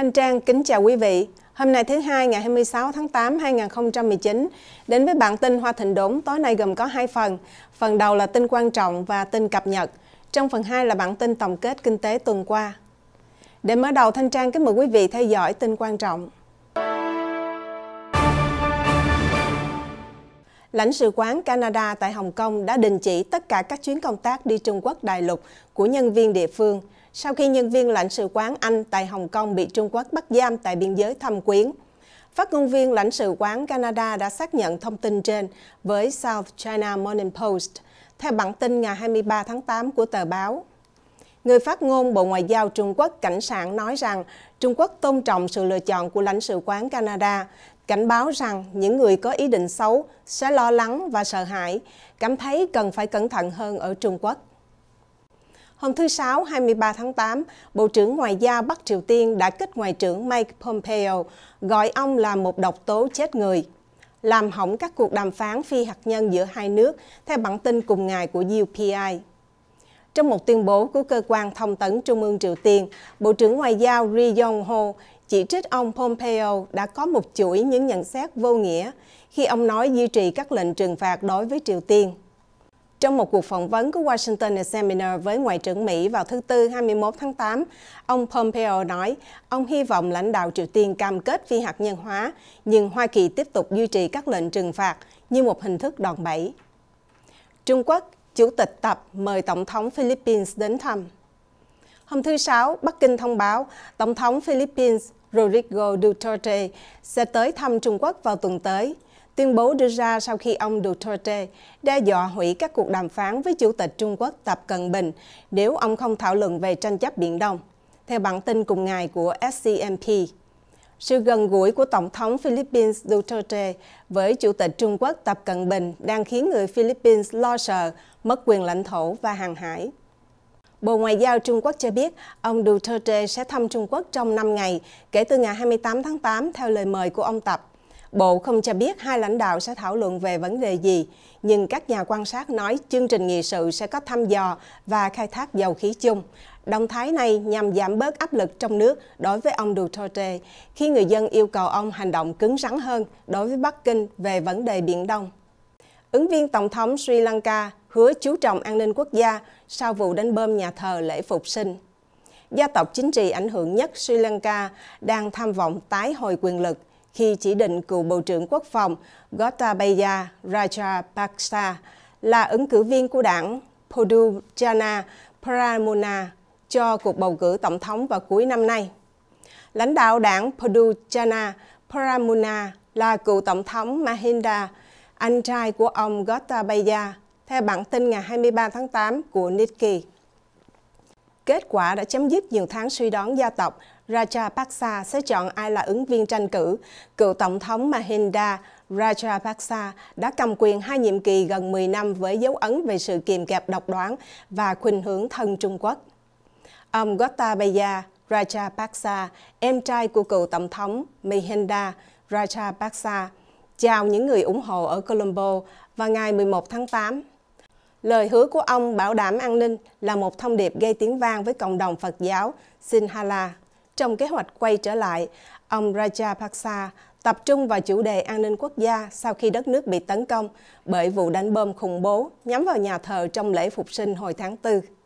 Thanh Trang kính chào quý vị. Hôm nay thứ hai ngày 26 tháng 8 2019 đến với bản tin Hoa Thịnh Đốn tối nay gồm có hai phần. Phần đầu là tin quan trọng và tin cập nhật. Trong phần 2 là bản tin tổng kết kinh tế tuần qua. Để mở đầu Thanh Trang kính mời quý vị theo dõi tin quan trọng. Lãnh sự quán Canada tại Hồng Kông đã đình chỉ tất cả các chuyến công tác đi Trung Quốc đại lục của nhân viên địa phương – sau khi nhân viên lãnh sự quán Anh tại Hồng Kông bị Trung Quốc bắt giam tại biên giới thâm quyến. Phát ngôn viên lãnh sự quán Canada đã xác nhận thông tin trên với South China Morning Post, theo bản tin ngày 23 tháng 8 của tờ báo. Người phát ngôn Bộ Ngoại giao Trung Quốc Cảnh Sảng nói rằng Trung Quốc tôn trọng sự lựa chọn của lãnh sự quán Canada, cảnh báo rằng những người có ý định xấu sẽ lo lắng và sợ hãi, cảm thấy cần phải cẩn thận hơn ở Trung Quốc. Hôm thứ Sáu 23 tháng 8, Bộ trưởng Ngoại giao Bắc Triều Tiên đã kích Ngoại trưởng Mike Pompeo, gọi ông là một độc tố chết người, làm hỏng các cuộc đàm phán phi hạt nhân giữa hai nước, theo bản tin cùng ngày của UPI. Trong một tuyên bố của cơ quan thông tấn Trung ương Triều Tiên, Bộ trưởng Ngoại giao Ri Yong Ho chỉ trích ông Pompeo đã có một chuỗi những nhận xét vô nghĩa khi ông nói duy trì các lệnh trừng phạt đối với Triều Tiên. Trong một cuộc phỏng vấn của Washington Examiner với Ngoại trưởng Mỹ vào thứ Tư 21 tháng 8, ông Pompeo nói ông hy vọng lãnh đạo Triều Tiên cam kết phi hạt nhân hóa, nhưng Hoa Kỳ tiếp tục duy trì các lệnh trừng phạt như một hình thức đòn bẩy. Trung Quốc, Chủ tịch Tập mời Tổng thống Philippines đến thăm. Hôm thứ Sáu, Bắc Kinh thông báo Tổng thống Philippines Rodrigo Duterte sẽ tới thăm Trung Quốc vào tuần tới – Tuyên bố đưa ra sau khi ông Duterte đe dọa hủy các cuộc đàm phán với Chủ tịch Trung Quốc Tập Cận Bình nếu ông không thảo luận về tranh chấp Biển Đông, theo bản tin cùng ngày của SCMP. Sự gần gũi của Tổng thống Philippines Duterte với Chủ tịch Trung Quốc Tập Cận Bình đang khiến người Philippines lo sợ mất quyền lãnh thổ và hàng hải. Bộ Ngoại giao Trung Quốc cho biết ông Duterte sẽ thăm Trung Quốc trong 5 ngày kể từ ngày 28 tháng 8 theo lời mời của ông Tập. Bộ không cho biết hai lãnh đạo sẽ thảo luận về vấn đề gì, nhưng các nhà quan sát nói chương trình nghị sự sẽ có thăm dò và khai thác dầu khí chung. Động thái này nhằm giảm bớt áp lực trong nước đối với ông Duterte khi người dân yêu cầu ông hành động cứng rắn hơn đối với Bắc Kinh về vấn đề Biển Đông. Ứng viên Tổng thống Sri Lanka hứa chú trọng an ninh quốc gia sau vụ đánh bom nhà thờ lễ phục sinh gia tộc chính trị ảnh hưởng nhất Sri Lanka đang tham vọng tái hồi quyền lực khi chỉ định cựu Bộ trưởng Quốc phòng Gotabaya Rajapaksa là ứng cử viên của đảng Podujana Paramona cho cuộc bầu cử tổng thống vào cuối năm nay. Lãnh đạo đảng Podujana Paramona là cựu tổng thống Mahinda, anh trai của ông Gotabaya, theo bản tin ngày 23 tháng 8 của Nikkei. Kết quả đã chấm dứt nhiều tháng suy đoán gia tộc, Rajapaksa sẽ chọn ai là ứng viên tranh cử. Cựu Tổng thống Mahinda Rajapaksa đã cầm quyền hai nhiệm kỳ gần 10 năm với dấu ấn về sự kiềm kẹp độc đoán và khuynh hướng thân Trung Quốc. Ông Gotabaya Rajapaksa, em trai của cựu Tổng thống Mahinda Rajapaksa, chào những người ủng hộ ở Colombo vào ngày 11 tháng 8 Lời hứa của ông bảo đảm an ninh là một thông điệp gây tiếng vang với cộng đồng Phật giáo Sinhala. Trong kế hoạch quay trở lại, ông Rajapaksa tập trung vào chủ đề an ninh quốc gia sau khi đất nước bị tấn công bởi vụ đánh bom khủng bố nhắm vào nhà thờ trong lễ phục sinh hồi tháng 4.